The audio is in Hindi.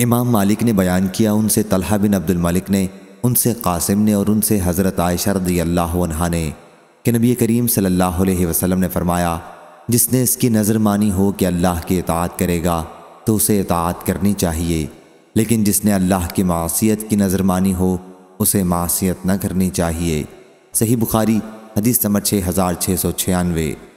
इमाम मालिक ने बयान किया उनसे तलहा बिन अब्दुल मलिक ने उनसे कासिम ने और उनसे हज़रत आयशा रदी अल्लाह ने कि नबी करीम सल्लल्लाहु अलैहि वसल्लम ने फरमाया जिसने इसकी नज़र मानी हो कि अल्लाह की इतात करेगा तो उसे इतात करनी चाहिए लेकिन जिसने अल्लाह की मासीत की नज़र मानी हो उसे मासीत न करनी चाहिए सही बुखारी हदीस नंबर छः हज़ार छः सौ छियानवे